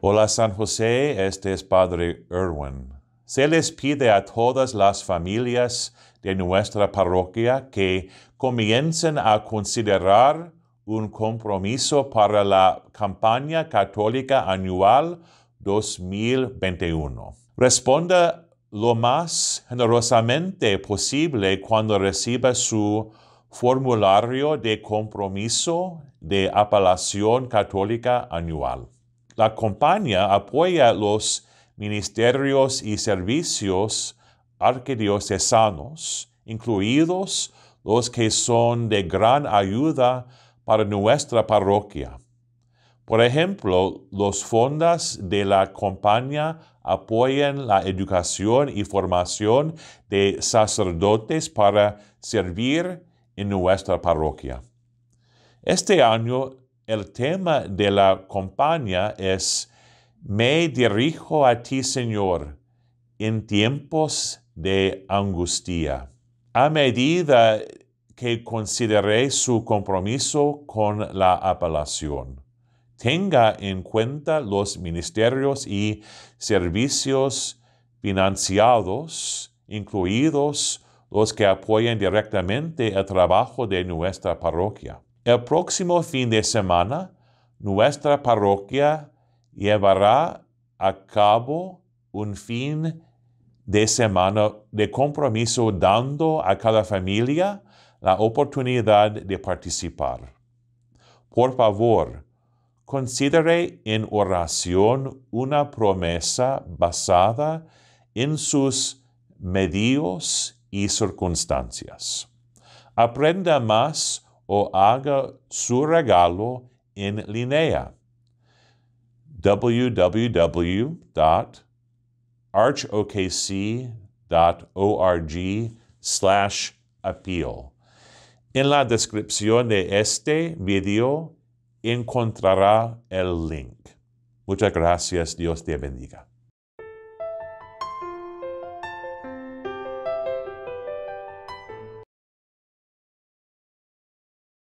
Hola San José, este es Padre Irwin. Se les pide a todas las familias de nuestra parroquia que comiencen a considerar un compromiso para la campaña católica anual 2021. Responda lo más generosamente posible cuando reciba su formulario de compromiso de apelación católica anual. La compañía apoya los ministerios y servicios arquidiocesanos, incluidos los que son de gran ayuda para nuestra parroquia. Por ejemplo, los fondos de la compañía apoyan la educación y formación de sacerdotes para servir en nuestra parroquia. Este año el tema de la compañía es Me dirijo a ti, Señor, en tiempos de angustia. A medida que consideré su compromiso con la apelación, tenga en cuenta los ministerios y servicios financiados, incluidos los que apoyan directamente el trabajo de nuestra parroquia. El próximo fin de semana, nuestra parroquia llevará a cabo un fin de semana de compromiso dando a cada familia la oportunidad de participar. Por favor, considere en oración una promesa basada en sus medios y circunstancias. Aprenda más o haga su regalo en línea. www.archokc.org appeal. En la descripción de este video encontrará el link. Muchas gracias, Dios te bendiga.